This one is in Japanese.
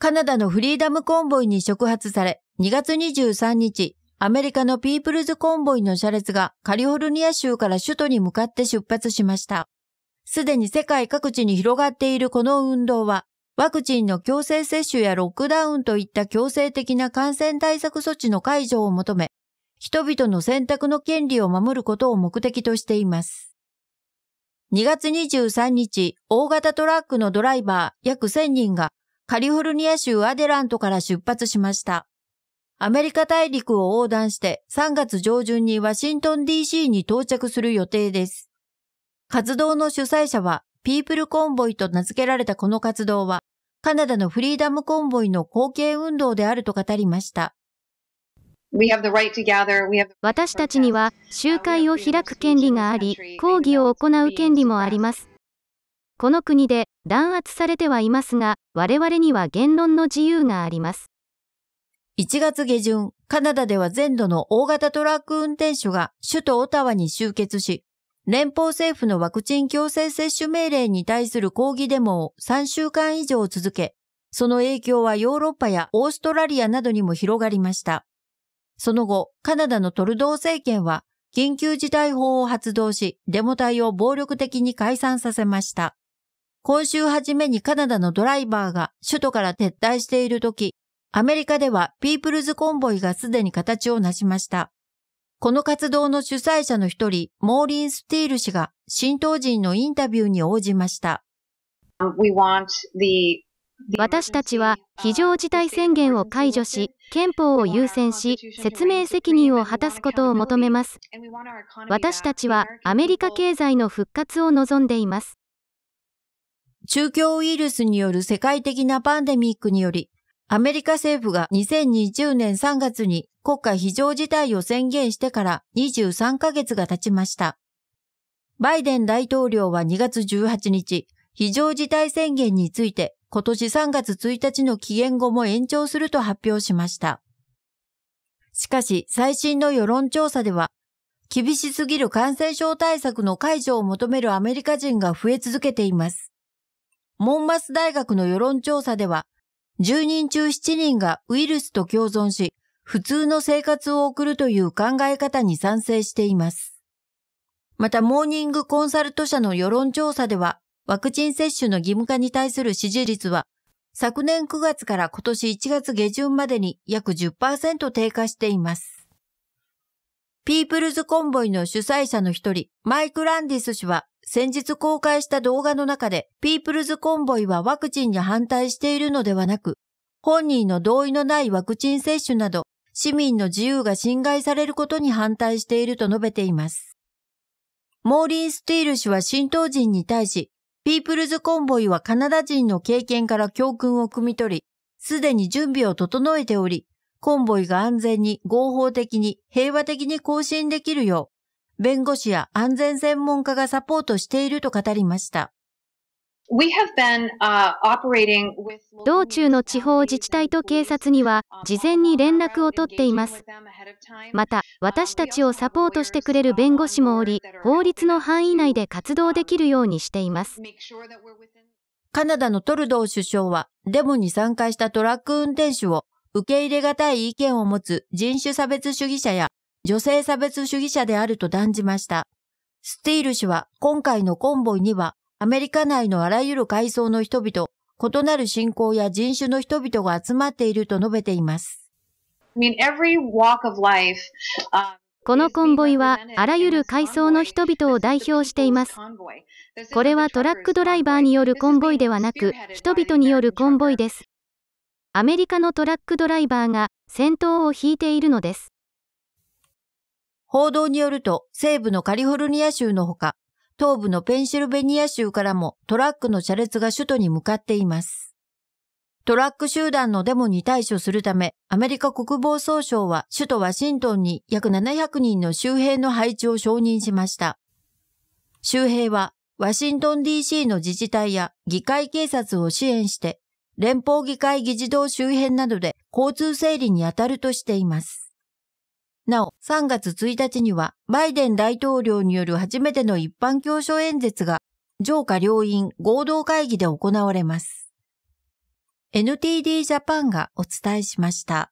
カナダのフリーダムコンボイに触発され、2月23日、アメリカのピープルズコンボイの車列がカリフォルニア州から首都に向かって出発しました。すでに世界各地に広がっているこの運動は、ワクチンの強制接種やロックダウンといった強制的な感染対策措置の解除を求め、人々の選択の権利を守ることを目的としています。2月23日、大型トラックのドライバー約1000人がカリフォルニア州アデラントから出発しました。アメリカ大陸を横断して3月上旬にワシントン DC に到着する予定です。活動の主催者はピープルコンボイと名付けられたこの活動はカナダのフリーダムコンボイの後継運動であると語りました。私たちには集会を開く権利があり、抗議を行う権利もあります。この国で弾圧されてはいますが、我々には言論の自由があります。1月下旬、カナダでは全土の大型トラック運転手が首都オタワに集結し、連邦政府のワクチン強制接種命令に対する抗議デモを3週間以上続け、その影響はヨーロッパやオーストラリアなどにも広がりました。その後、カナダのトルドー政権は緊急事態法を発動し、デモ隊を暴力的に解散させました。今週初めにカナダのドライバーが首都から撤退している時、アメリカではピープルズコンボイがすでに形を成しました。この活動の主催者の一人、モーリン・スティール氏が新党人のインタビューに応じました。私たちは非常事態宣言を解除し、憲法を優先し、説明責任を果たすことを求めます。私たちはアメリカ経済の復活を望んでいます。中共ウイルスによる世界的なパンデミックにより、アメリカ政府が2020年3月に国家非常事態を宣言してから23ヶ月が経ちました。バイデン大統領は2月18日、非常事態宣言について今年3月1日の期限後も延長すると発表しました。しかし、最新の世論調査では、厳しすぎる感染症対策の解除を求めるアメリカ人が増え続けています。モンマス大学の世論調査では、10人中7人がウイルスと共存し、普通の生活を送るという考え方に賛成しています。また、モーニングコンサルト社の世論調査では、ワクチン接種の義務化に対する支持率は、昨年9月から今年1月下旬までに約10%低下しています。ピープルズコンボイの主催者の一人、マイク・ランディス氏は、先日公開した動画の中で、ピープルズコンボイはワクチンに反対しているのではなく、本人の同意のないワクチン接種など、市民の自由が侵害されることに反対していると述べています。モーリー・スティール氏は新党人に対し、ピープルズコンボイはカナダ人の経験から教訓を汲み取り、すでに準備を整えており、コンボイが安全に合法的に平和的に更新できるよう弁護士や安全専門家がサポートしていると語りました。道中の地方自治体と警察には事前に連絡を取っています。また、私たちをサポートしてくれる弁護士もおり、法律の範囲内で活動できるようにしています。カナダのトルドー首相は、デモに参加したトラック運転手を受け入れがたい意見を持つ人種差別主義者や女性差別主義者であると断じました。スティール氏は今回のコンボイにはアメリカ内のあらゆる階層の人々、異なる信仰や人種の人々が集まっていると述べています。このコンボイはあらゆる階層の人々を代表しています。これはトラックドライバーによるコンボイではなく、人々によるコンボイです。アメリカのトラックドライバーが先頭を引いているのです。報道によると、西部のカリフォルニア州のほか、東部のペンシルベニア州からもトラックの車列が首都に向かっています。トラック集団のデモに対処するため、アメリカ国防総省は首都ワシントンに約700人の周兵の配置を承認しました。周兵はワシントン DC の自治体や議会警察を支援して、連邦議会議事堂周辺などで交通整理に当たるとしています。なお、3月1日には、バイデン大統領による初めての一般教書演説が、上下両院合同会議で行われます。NTD ジャパンがお伝えしました。